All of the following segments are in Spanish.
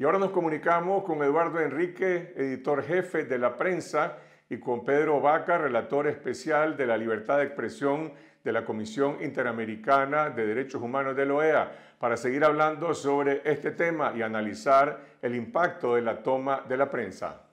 Y ahora nos comunicamos con Eduardo Enrique, editor jefe de la prensa, y con Pedro Vaca, relator especial de la libertad de expresión de la Comisión Interamericana de Derechos Humanos de la OEA, para seguir hablando sobre este tema y analizar el impacto de la toma de la prensa.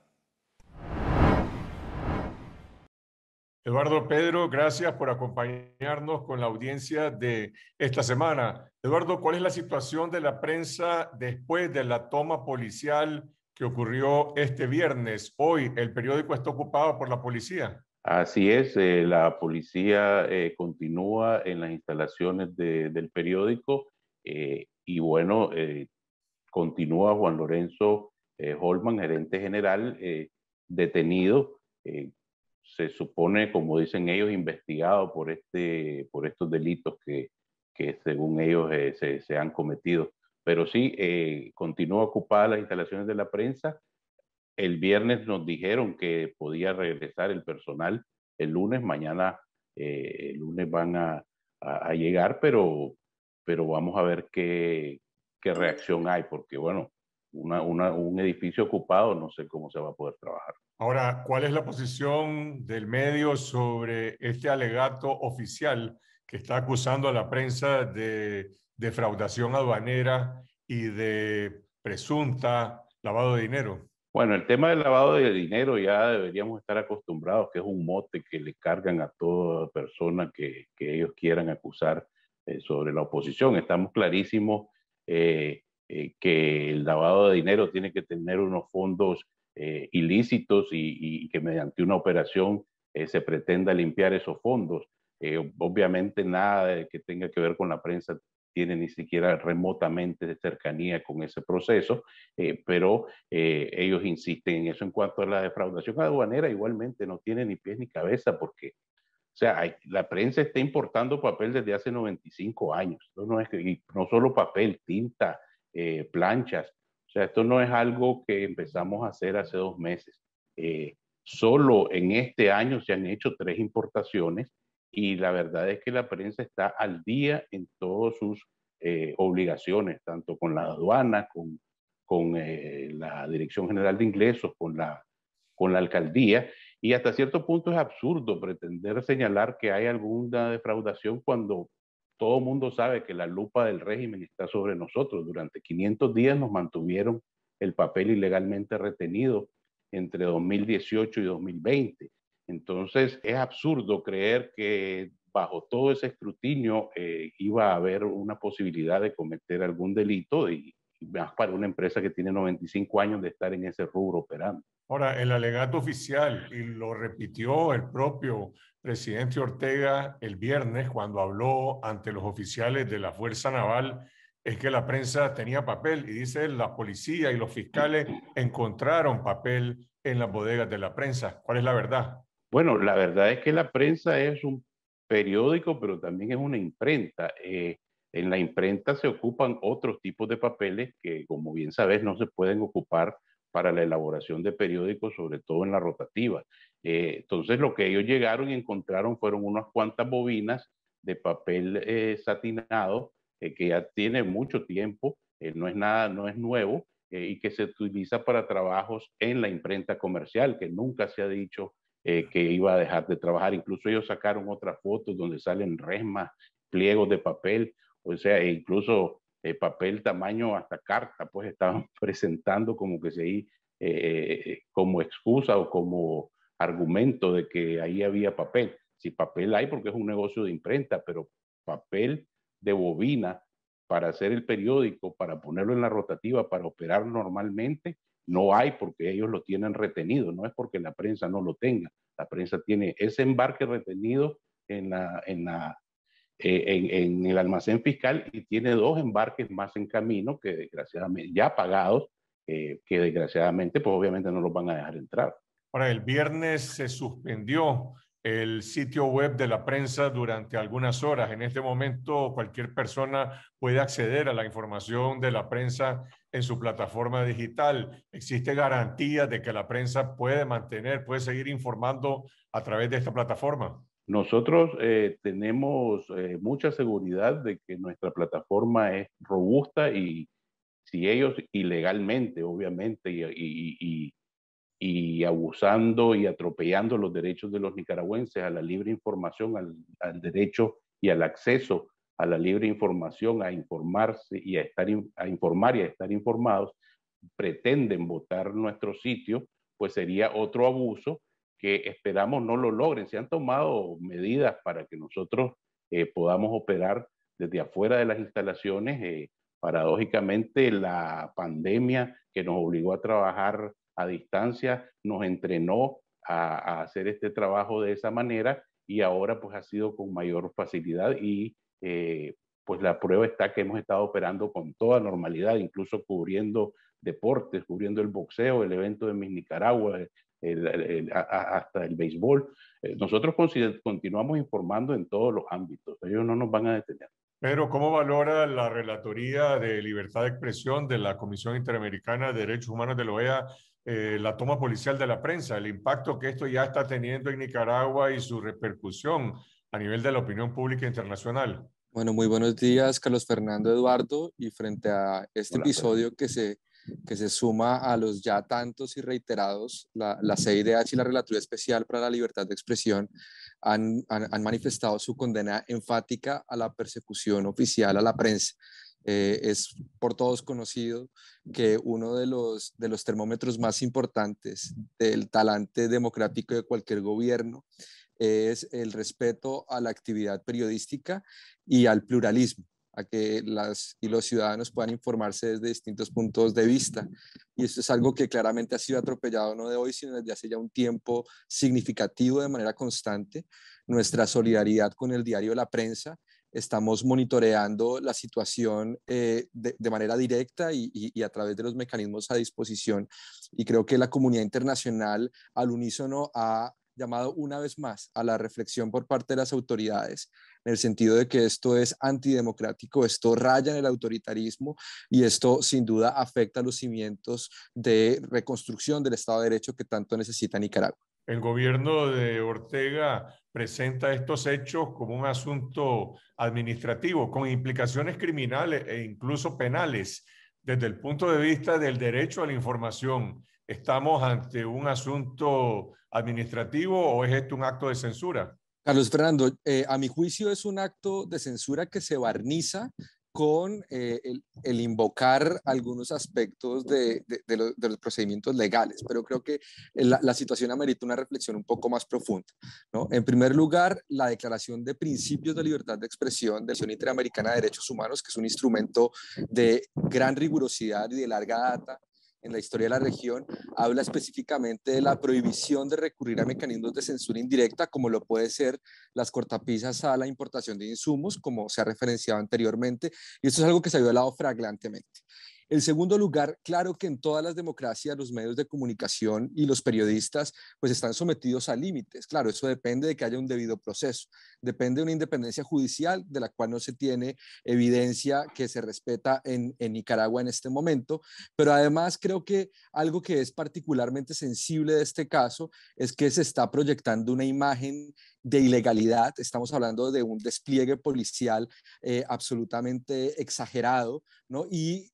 Eduardo Pedro, gracias por acompañarnos con la audiencia de esta semana. Eduardo, ¿cuál es la situación de la prensa después de la toma policial que ocurrió este viernes? Hoy el periódico está ocupado por la policía. Así es, eh, la policía eh, continúa en las instalaciones del periódico eh, y bueno, continúa Juan Lorenzo Holman, gerente general, detenido se supone, como dicen ellos, investigado por, este, por estos delitos que, según ellos eh, se, han cometido. Pero sí, eh, continúa ocupada las instalaciones de la prensa. El viernes nos dijeron que podía regresar el personal el lunes, mañana eh, el lunes van a, a, llegar, pero, pero vamos a ver qué, qué reacción hay, porque bueno, un edificio ocupado, no sé cómo se va a poder trabajar. Ahora, ¿cuál es la posición del medio sobre este alegato oficial que está acusando a la prensa de defraudación aduanera y de presunta lavado de dinero? Bueno, el tema del lavado de dinero ya deberíamos estar acostumbrados, que es un mote que le cargan a toda persona que, ellos quieran acusar eh, sobre la oposición. Estamos clarísimos eh, eh, que el lavado de dinero tiene que tener unos fondos eh, ilícitos y, que mediante una operación eh, se pretenda limpiar esos fondos. obviamente nada que tenga que ver con la prensa tiene ni siquiera remotamente de cercanía con ese proceso, pero ellos insisten en eso en cuanto a la defraudación aduanera, igualmente no tiene ni pies ni cabeza porque, o sea, la prensa está importando papel desde hace 95 años, no, es, no solo papel, tinta, eh, planchas. O sea, esto no es algo que empezamos a hacer hace dos meses. Eh, solo en este año se han hecho tres importaciones y la verdad es que la prensa está al día en todas sus eh, obligaciones, tanto con la aduana, con, con la Dirección General de Ingresos, con la, con la alcaldía. Y hasta cierto punto es absurdo pretender señalar que hay alguna defraudación cuando todo el mundo sabe que la lupa del régimen está sobre nosotros. Durante 500 días nos mantuvieron el papel ilegalmente retenido entre 2018 y 2020. Entonces es absurdo creer que bajo todo ese escrutinio eh, iba a haber una posibilidad de cometer algún delito y para una empresa que tiene 95 años de estar en ese rubro operando. Ahora, el alegato oficial, y lo repitió el propio presidente Ortega el viernes cuando habló ante los oficiales de la Fuerza Naval, es que la prensa tenía papel y dice, la policía y los fiscales encontraron papel en las bodegas de la prensa. ¿Cuál es la verdad? Bueno, la verdad es que la prensa es un periódico, pero también es una imprenta. Eh, en la imprenta se ocupan otros tipos de papeles que, como bien sabes, no se pueden ocupar para la elaboración de periódicos, sobre todo en la rotativa. Eh, entonces, lo que ellos llegaron y encontraron fueron unas cuantas bobinas de papel eh, satinado eh, que ya tiene mucho tiempo, no es nada, no es nuevo y que se utiliza para trabajos en la imprenta comercial, que nunca se ha dicho que iba a dejar de trabajar. Incluso ellos sacaron otras fotos donde salen resmas, pliegos de papel o sea, e incluso eh, papel tamaño hasta carta, pues estaban presentando como que se eh, eh, eh, como excusa o como argumento de que ahí había papel. Si papel hay porque es un negocio de imprenta, pero papel de bobina para hacer el periódico, para ponerlo en la rotativa, para operar normalmente, no hay porque ellos lo tienen retenido, no es porque la prensa no lo tenga. La prensa tiene ese embarque retenido en la, en la, eh, en, el almacén fiscal y tiene dos embarques más en camino que desgraciadamente ya pagados, eh, que desgraciadamente pues obviamente no los van a dejar entrar. Ahora, el viernes se suspendió el sitio web de la prensa durante algunas horas. En este momento cualquier persona puede acceder a la información de la prensa en su plataforma digital. Existe garantía de que la prensa puede mantener, puede seguir informando a través de esta plataforma. Nosotros eh, tenemos eh, mucha seguridad de que nuestra plataforma es robusta y si ellos ilegalmente, obviamente, y, abusando y atropellando los derechos de los nicaragüenses a la libre información, al, derecho y al acceso a la libre información, a informarse y a, estar a informar y a estar informados, pretenden votar nuestro sitio, pues sería otro abuso que esperamos no lo logren. Se han tomado medidas para que nosotros eh, podamos operar desde afuera de las instalaciones. Eh, paradójicamente, la pandemia que nos obligó a trabajar a distancia nos entrenó a, hacer este trabajo de esa manera y ahora pues ha sido con mayor facilidad y eh, pues la prueba está que hemos estado operando con toda normalidad, incluso cubriendo deportes, cubriendo el boxeo, el evento de Miss Nicaragua, hasta el béisbol. Eh, nosotros continuamos informando en todos los ámbitos, ellos no nos van a detener. Pero ¿cómo valora la Relatoría de Libertad de Expresión de la Comisión Interamericana de Derechos Humanos de la e OEA eh, la toma policial de la prensa, el impacto que esto ya está teniendo en Nicaragua y su repercusión a nivel de la opinión pública internacional? Bueno, muy buenos días, Carlos Fernando Eduardo. Y frente a este episodio que se que se suma a los ya tantos y reiterados, la, la CIDH y la Relatoría Especial para la Libertad de Expresión han, han, manifestado su condena enfática a la persecución oficial a la prensa. Eh, es por todos conocido que uno de los termómetros más importantes del talante democrático de cualquier gobierno es el respeto a la actividad periodística y al pluralismo a que las y los ciudadanos puedan informarse desde distintos puntos de vista. Y esto es algo que claramente ha sido atropellado no de hoy, sino desde hace ya un tiempo significativo de manera constante. Nuestra solidaridad con el diario La Prensa. Estamos monitoreando la situación eh, de, manera directa y a través de los mecanismos a disposición. Y creo que la comunidad internacional al unísono ha llamado una vez más a la reflexión por parte de las autoridades en el sentido de que esto es antidemocrático, esto raya en el autoritarismo y esto sin duda afecta los cimientos de reconstrucción del Estado de Derecho que tanto necesita Nicaragua. El gobierno de Ortega presenta estos hechos como un asunto administrativo, con implicaciones criminales e incluso penales. Desde el punto de vista del derecho a la información, ¿estamos ante un asunto administrativo o es esto un acto de censura? Carlos Fernando, eh, a mi juicio es un acto de censura que se barniza con eh, el, invocar algunos aspectos de, los, procedimientos legales, pero creo que la, situación amerita una reflexión un poco más profunda. En primer lugar, la Declaración de Principios de Libertad de Expresión de la Unión Interamericana de Derechos Humanos, que es un instrumento de gran rigurosidad y de larga data en la historia de la región, habla específicamente de la prohibición de recurrir a mecanismos de censura indirecta, como lo puede ser las cortapisas a la importación de insumos, como se ha referenciado anteriormente, y eso es algo que se ha violado flagrantemente. En segundo lugar, claro que en todas las democracias los medios de comunicación y los periodistas pues están sometidos a límites. Claro, eso depende de que haya un debido proceso, depende de una independencia judicial de la cual no se tiene evidencia que se respeta en, en Nicaragua en este momento, pero además creo que algo que es particularmente sensible de este caso es que se está proyectando una imagen de ilegalidad, estamos hablando de un despliegue policial eh, absolutamente exagerado, ¿no? Y,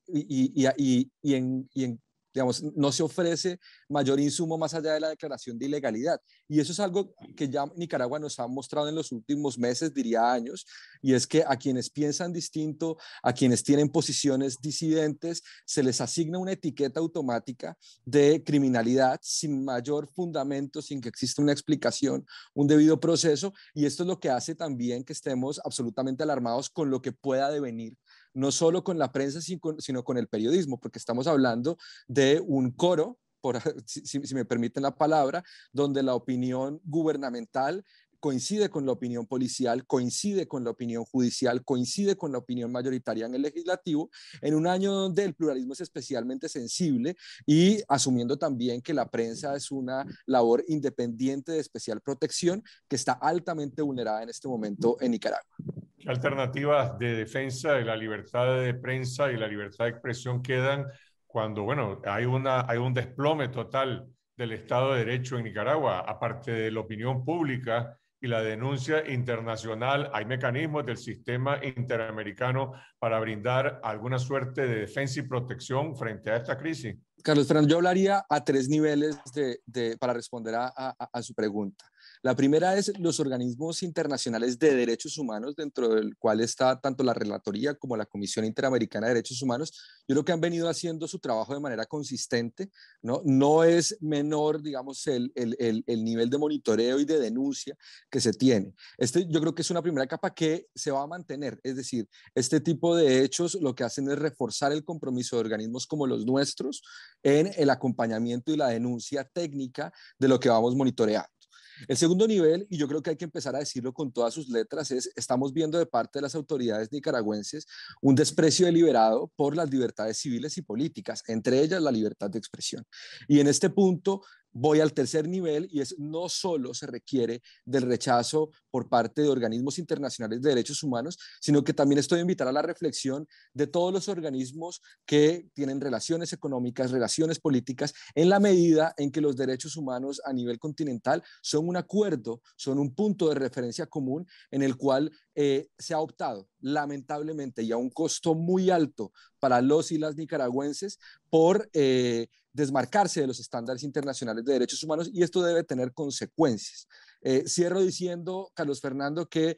en Digamos, no se ofrece mayor insumo más allá de la declaración de ilegalidad. Y eso es algo que ya Nicaragua nos ha mostrado en los últimos meses, diría años, y es que a quienes piensan distinto, a quienes tienen posiciones disidentes, se les asigna una etiqueta automática de criminalidad sin mayor fundamento, sin que exista una explicación, un debido proceso. Y esto es lo que hace también que estemos absolutamente alarmados con lo que pueda devenir no solo con la prensa, sino con el periodismo, porque estamos hablando de un coro, si, si me permiten la palabra, donde la opinión gubernamental coincide con la opinión policial, coincide con la opinión judicial, coincide con la opinión mayoritaria en el legislativo, en un año donde el pluralismo es especialmente sensible y asumiendo también que la prensa es una labor independiente de especial protección que está altamente vulnerada en este momento en Nicaragua alternativas de defensa de la libertad de prensa y la libertad de expresión quedan cuando, bueno, hay, una, hay un desplome total del Estado de Derecho en Nicaragua, aparte de la opinión pública y la denuncia internacional, hay mecanismos del sistema interamericano para brindar alguna suerte de defensa y protección frente a esta crisis. Carlos Fernando, yo hablaría a tres niveles de, para responder a su pregunta. La primera es los organismos internacionales de derechos humanos, dentro del cual está tanto la Relatoría como la Comisión Interamericana de Derechos Humanos. Yo creo que han venido haciendo su trabajo de manera consistente, ¿no? es menor, digamos, el, nivel de monitoreo y de denuncia que se tiene. Este, yo creo que es una primera capa que se va a mantener, es decir, este tipo de hechos lo que hacen es reforzar el compromiso de organismos como los nuestros en el acompañamiento y la denuncia técnica de lo que vamos monitoreando. El segundo nivel, y yo creo que hay que empezar a decirlo con todas sus letras, es estamos viendo de parte de las autoridades nicaragüenses un desprecio deliberado por las libertades civiles y políticas, entre ellas la libertad de expresión. Y en este punto, voy al tercer nivel y es no solo se requiere del rechazo por parte de organismos internacionales de derechos humanos, sino que también estoy invitar a la reflexión de todos los organismos que tienen relaciones económicas, relaciones políticas, en la medida en que los derechos humanos a nivel continental son un acuerdo, son un punto de referencia común en el cual eh, se ha optado, lamentablemente, y a un costo muy alto para los y las nicaragüenses por... Eh, desmarcarse de los estándares internacionales de derechos humanos y esto debe tener consecuencias. Eh, cierro diciendo, Carlos Fernando, que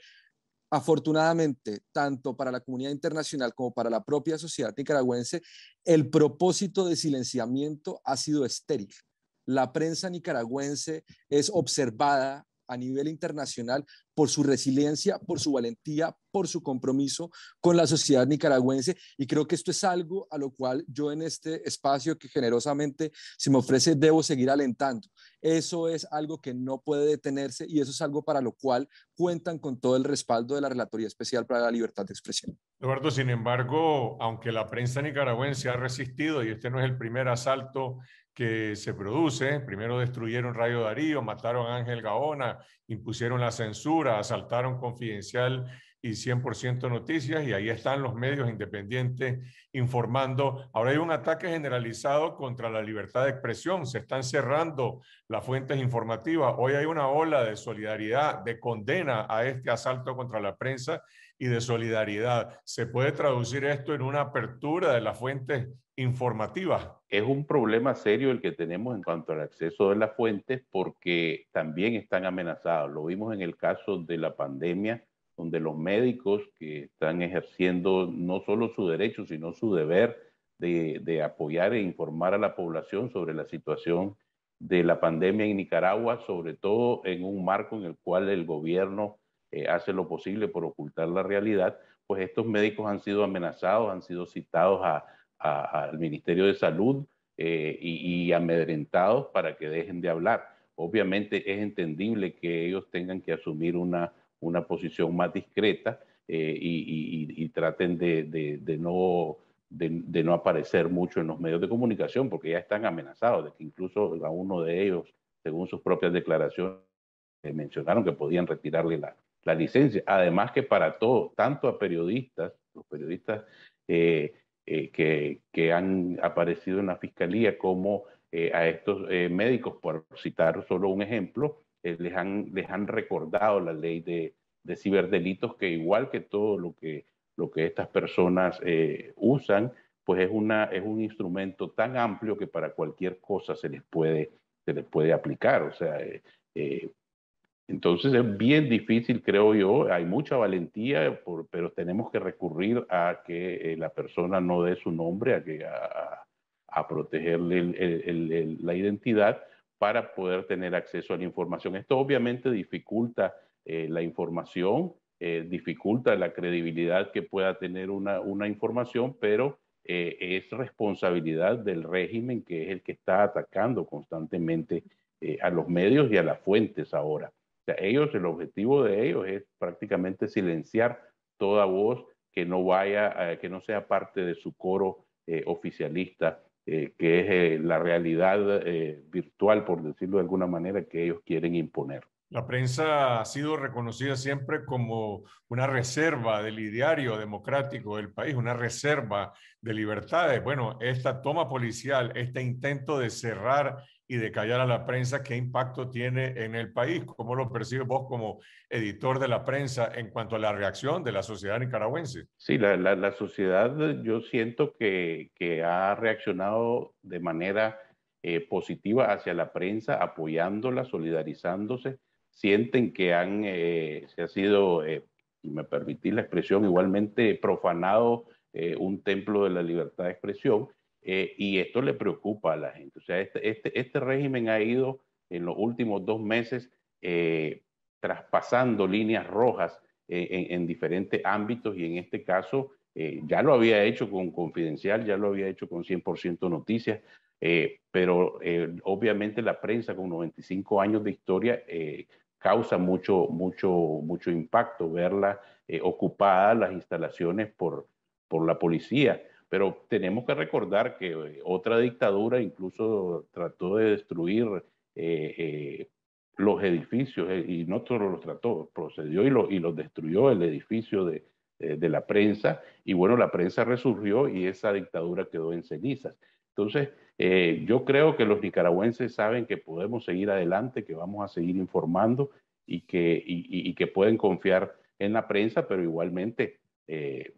afortunadamente, tanto para la comunidad internacional como para la propia sociedad nicaragüense, el propósito de silenciamiento ha sido estéril. La prensa nicaragüense es observada, a nivel internacional por su resiliencia, por su valentía, por su compromiso con la sociedad nicaragüense. Y creo que esto es algo a lo cual yo en este espacio que generosamente se me ofrece debo seguir alentando. Eso es algo que no puede detenerse y eso es algo para lo cual cuentan con todo el respaldo de la Relatoría Especial para la Libertad de Expresión. Eduardo, sin embargo, aunque la prensa nicaragüense ha resistido y este no es el primer asalto que se produce. Primero destruyeron Radio Darío, mataron a Ángel Gaona, impusieron la censura, asaltaron Confidencial y 100% Noticias y ahí están los medios independientes informando. Ahora hay un ataque generalizado contra la libertad de expresión, se están cerrando las fuentes informativas. Hoy hay una ola de solidaridad, de condena a este asalto contra la prensa y de solidaridad. ¿Se puede traducir esto en una apertura de las fuentes informativas? es un problema serio el que tenemos en cuanto al acceso de las fuentes porque también están amenazados. Lo vimos en el caso de la pandemia, donde los médicos que están ejerciendo no solo su derecho, sino su deber de, apoyar e informar a la población sobre la situación de la pandemia en Nicaragua, sobre todo en un marco en el cual el gobierno eh, hace lo posible por ocultar la realidad, pues estos médicos han sido amenazados, han sido citados a, al Ministerio de Salud eh, y, amedrentados para que dejen de hablar. Obviamente es entendible que ellos tengan que asumir una, una posición más discreta eh, y, traten de, de, no, de, no aparecer mucho en los medios de comunicación porque ya están amenazados de que incluso a uno de ellos, según sus propias declaraciones, mencionaron que podían retirarle la, la, licencia. Además que para todo, tanto a periodistas, los periodistas eh, eh, que, han aparecido en la fiscalía, como eh, a estos eh, médicos, por citar solo un ejemplo, les, han, han recordado la ley de, ciberdelitos, que igual que todo lo que, lo que estas personas usan, pues es, una, es un instrumento tan amplio que para cualquier cosa se les puede, se les puede aplicar. O sea, entonces es bien difícil, creo yo, hay mucha valentía, pero tenemos que recurrir a que eh, la persona no dé su nombre, a, que, protegerle la identidad para poder tener acceso a la información. Esto obviamente dificulta eh, la información, eh, dificulta la credibilidad que pueda tener una información, pero es responsabilidad del régimen que es el que está atacando constantemente a los medios y a las fuentes ahora ellos, el objetivo de ellos es prácticamente silenciar toda voz que no vaya, eh, que no sea parte de su coro eh, oficialista, eh, que es la realidad virtual, por decirlo de alguna manera, que ellos quieren imponer. La prensa ha sido reconocida siempre como una reserva del ideario democrático del país, una reserva de libertades. Bueno, esta toma policial, este intento de cerrar y de callar a la prensa, ¿qué impacto tiene en el país? ¿Cómo lo percibes vos como editor de la prensa en cuanto a la reacción de la sociedad nicaragüense? Sí, la, sociedad yo siento que, ha reaccionado de manera eh, positiva hacia la prensa, apoyándola, solidarizándose. Sienten que han, eh, se ha sido, eh, me permití la expresión, igualmente profanado un templo de la libertad de expresión eh, y esto le preocupa a la gente. O sea, este, este, este régimen ha ido en los últimos dos meses eh, traspasando líneas rojas en, diferentes ámbitos y en este caso eh, ya lo había hecho con Confidencial, ya lo había hecho con 100% Noticias, pero obviamente la prensa con 95 años de historia causa mucho, mucho, mucho impacto verla ocupada las instalaciones por, por la policía. Pero tenemos que recordar que eh, otra dictadura incluso trató de destruir eh, eh, los edificios, y no solo los trató, procedió y, lo, los destruyó el edificio de, la prensa, y bueno, la prensa resurgió y esa dictadura quedó en cenizas. Entonces, yo creo que los nicaragüenses saben que podemos seguir adelante, que vamos a seguir informando y que, y que pueden confiar en la prensa, pero igualmente eh,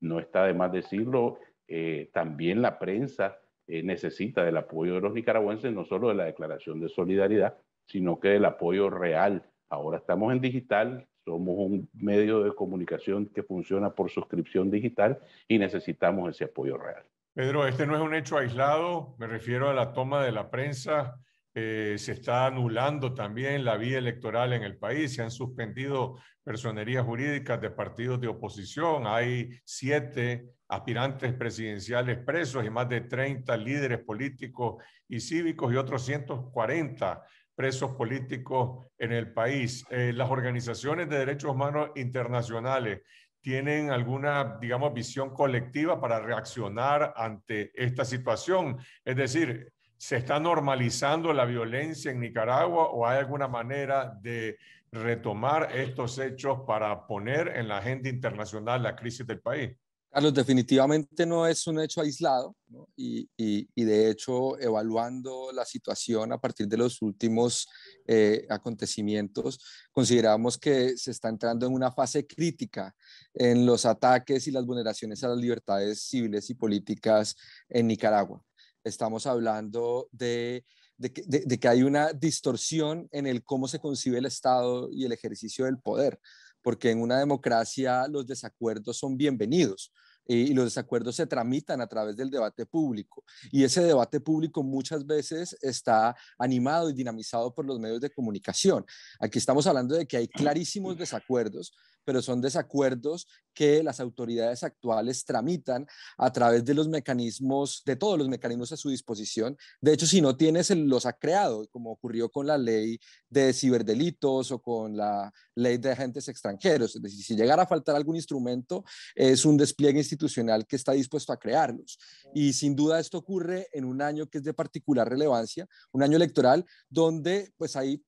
no está de más decirlo, eh, también la prensa eh, necesita del apoyo de los nicaragüenses, no solo de la declaración de solidaridad, sino que del apoyo real. Ahora estamos en digital, somos un medio de comunicación que funciona por suscripción digital y necesitamos ese apoyo real. Pedro, este no es un hecho aislado, me refiero a la toma de la prensa eh, se está anulando también la vía electoral en el país, se han suspendido personerías jurídicas de partidos de oposición, hay siete aspirantes presidenciales presos y más de 30 líderes políticos y cívicos y otros 140 presos políticos en el país. Eh, las organizaciones de derechos humanos internacionales tienen alguna, digamos, visión colectiva para reaccionar ante esta situación. Es decir, ¿Se está normalizando la violencia en Nicaragua o hay alguna manera de retomar estos hechos para poner en la agenda internacional la crisis del país? Carlos, definitivamente no es un hecho aislado y, de hecho evaluando la situación a partir de los últimos eh, acontecimientos, consideramos que se está entrando en una fase crítica en los ataques y las vulneraciones a las libertades civiles y políticas en Nicaragua estamos hablando de, que hay una distorsión en el cómo se concibe el Estado y el ejercicio del poder, porque en una democracia los desacuerdos son bienvenidos eh, y los desacuerdos se tramitan a través del debate público. Y ese debate público muchas veces está animado y dinamizado por los medios de comunicación. Aquí estamos hablando de que hay clarísimos desacuerdos pero son desacuerdos que las autoridades actuales tramitan a través de los mecanismos, de todos los mecanismos a su disposición. De hecho, si no tienes, los ha creado, como ocurrió con la ley de ciberdelitos o con la ley de agentes extranjeros. Es decir, si llegara a faltar algún instrumento, es un despliegue institucional que está dispuesto a crearlos. Y sin duda esto ocurre en un año que es de particular relevancia, un año electoral, donde pues hay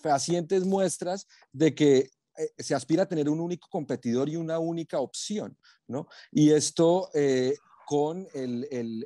fehacientes muestras de que eh, se aspira a tener un único competidor y una única opción, ¿no? Y esto eh, con el,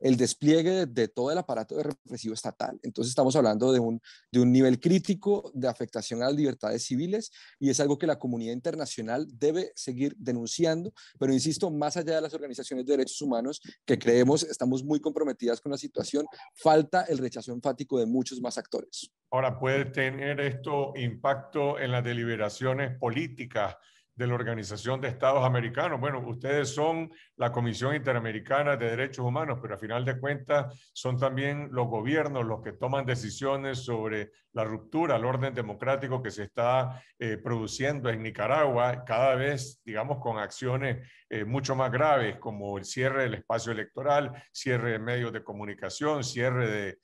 despliegue de, todo el aparato de represivo estatal. Entonces estamos hablando de un, de un nivel crítico de afectación a las libertades civiles y es algo que la comunidad internacional debe seguir denunciando, pero insisto, más allá de las organizaciones de derechos humanos que creemos estamos muy comprometidas con la situación, falta el rechazo enfático de muchos más actores. Ahora, ¿puede tener esto impacto en las deliberaciones políticas de la Organización de Estados Americanos. Bueno, ustedes son la Comisión Interamericana de Derechos Humanos, pero a final de cuentas son también los gobiernos los que toman decisiones sobre la ruptura al orden democrático que se está eh, produciendo en Nicaragua, cada vez, digamos, con acciones eh, mucho más graves como el cierre del espacio electoral, cierre de medios de comunicación, cierre de,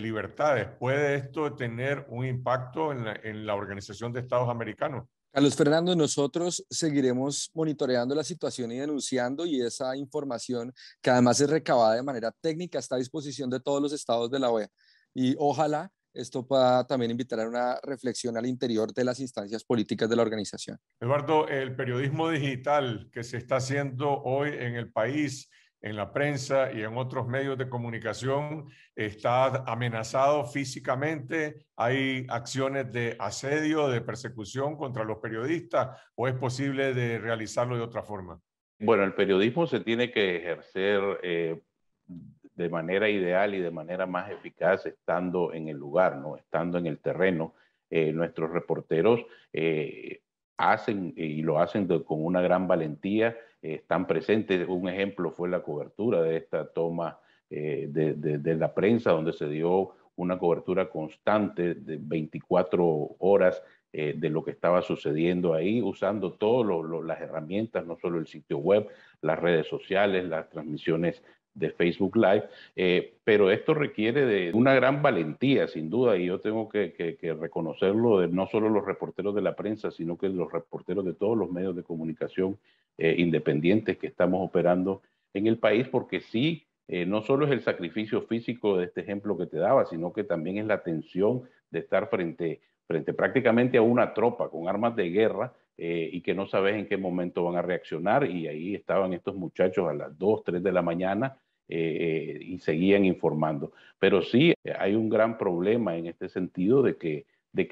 libertades. ¿Puede esto tener un impacto en la Organización de Estados Americanos? Carlos Fernando, nosotros seguiremos monitoreando la situación y denunciando y esa información que además es recabada de manera técnica está a disposición de todos los estados de la OEA. Y ojalá esto pueda también invitar a una reflexión al interior de las instancias políticas de la organización. Eduardo, el periodismo digital que se está haciendo hoy en el país en la prensa y en otros medios de comunicación, está amenazado físicamente, hay acciones de asedio, de persecución contra los periodistas, o es posible de realizarlo de otra forma? Bueno, el periodismo se tiene que ejercer eh, de manera ideal y de manera más eficaz estando en el lugar, ¿no? estando en el terreno. Eh, nuestros reporteros eh, hacen y lo hacen con una gran valentía eh, están presentes. Un ejemplo fue la cobertura de esta toma eh, de, la prensa, donde se dio una cobertura constante de 24 horas eh, de lo que estaba sucediendo ahí, usando todas las herramientas, no solo el sitio web, las redes sociales, las transmisiones de Facebook Live, eh, pero esto requiere de una gran valentía, sin duda, y yo tengo que, reconocerlo no solo los reporteros de la prensa, sino que los reporteros de todos los medios de comunicación eh, independientes que estamos operando en el país, porque sí, eh, no solo es el sacrificio físico de este ejemplo que te daba, sino que también es la tensión de estar frente, frente prácticamente a una tropa con armas de guerra eh, y que no sabes en qué momento van a reaccionar. Y ahí estaban estos muchachos a las 2, 3 de la mañana eh, eh, y seguían informando. Pero sí hay un gran problema en este sentido de que,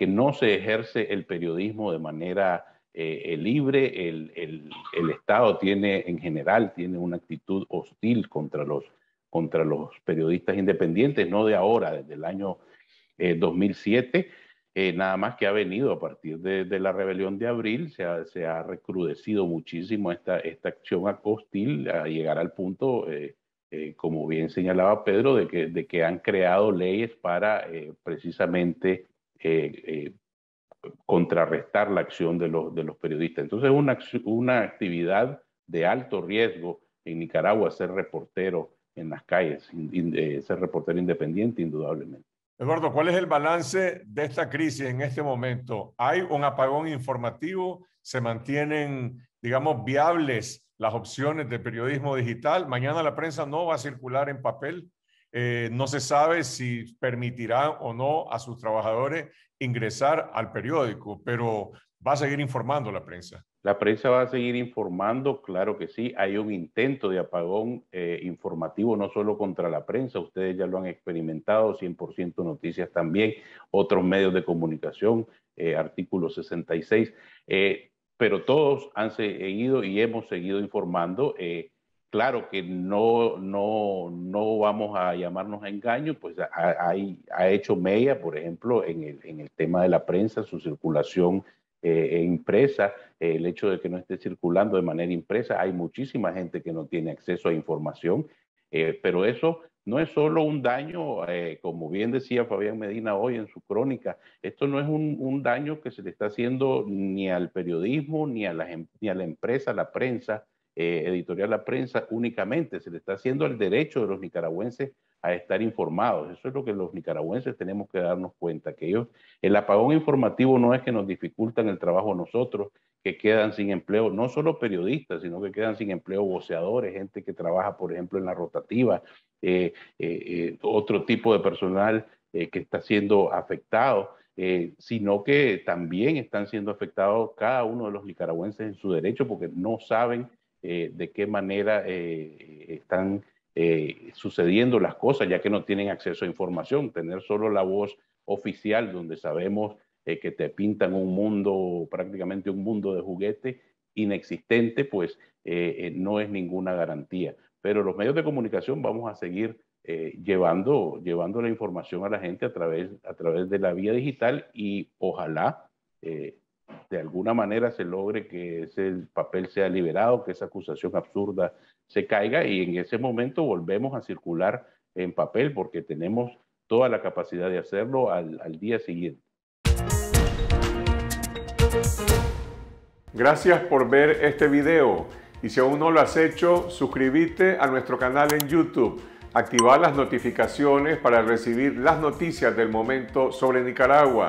no se ejerce el periodismo de manera libre. El, Estado tiene, en general, tiene una actitud hostil contra los periodistas independientes, no de ahora, desde el año 2007 eh, nada más que ha venido a partir de, la rebelión de abril, se ha, recrudecido muchísimo esta, esta acción hostil a llegar al punto, eh, eh, como bien señalaba Pedro, de que, de que han creado leyes para precisamente contrarrestar la acción de los, de los periodistas. Entonces es una, una actividad de alto riesgo en Nicaragua ser reportero en las calles, ser reportero independiente indudablemente. Eduardo, ¿cuál es el balance de esta crisis en este momento? ¿Hay un apagón informativo? ¿Se mantienen, digamos, viables las opciones de periodismo digital? Mañana la prensa no va a circular en papel. Eh, no se sabe si permitirá o no a sus trabajadores ingresar al periódico, pero va a seguir informando la prensa. ¿La prensa va a seguir informando? Claro que sí. Hay un intento de apagón eh, informativo, no solo contra la prensa, ustedes ya lo han experimentado, 100% noticias también, otros medios de comunicación, eh, artículo 66, eh, pero todos han seguido y hemos seguido informando. claro que no, no, vamos a llamarnos a engaño, pues ha, hecho media, por ejemplo, en el, en el tema de la prensa, su circulación eh, impresa, el hecho de que no esté circulando de manera impresa. Hay muchísima gente que no tiene acceso a información, eh, pero eso no es solo un daño, eh, como bien decía Fabián Medina hoy en su crónica, esto no es un, daño que se le está haciendo ni al periodismo, ni a la, em-, ni a la empresa, la prensa, editorial La Prensa únicamente, se le está haciendo al derecho de los nicaragüenses a estar informados. Eso es lo que los nicaragüenses tenemos que darnos cuenta, que ellos, el apagón informativo no es que nos dificultan el trabajo a nosotros, que quedan sin empleo, no solo periodistas, sino que quedan sin empleo voceadores, gente que trabaja, por ejemplo, en la rotativa, eh, eh, eh, otro tipo de personal que está siendo afectado. sino que también están siendo afectados cada uno de los nicaragüenses en su derecho porque no saben de qué manera están eh, sucediendo las cosas, ya que no tienen acceso a información. Tener solo la voz oficial, donde sabemos eh, que te pintan un mundo, prácticamente un mundo de juguete inexistente, pues eh, no es ninguna garantía. Pero los medios de comunicación vamos a seguir llevando, llevando la información a la gente a través, a través de la vía digital y ojalá de alguna manera se logre que ese papel sea liberado, que esa acusación absurda se caiga y en ese momento volvemos a circular en papel porque tenemos toda la capacidad de hacerlo al, día siguiente. Gracias por ver este video y si aún no lo has hecho, suscríbete a nuestro canal en YouTube, activa las notificaciones para recibir las noticias del momento sobre Nicaragua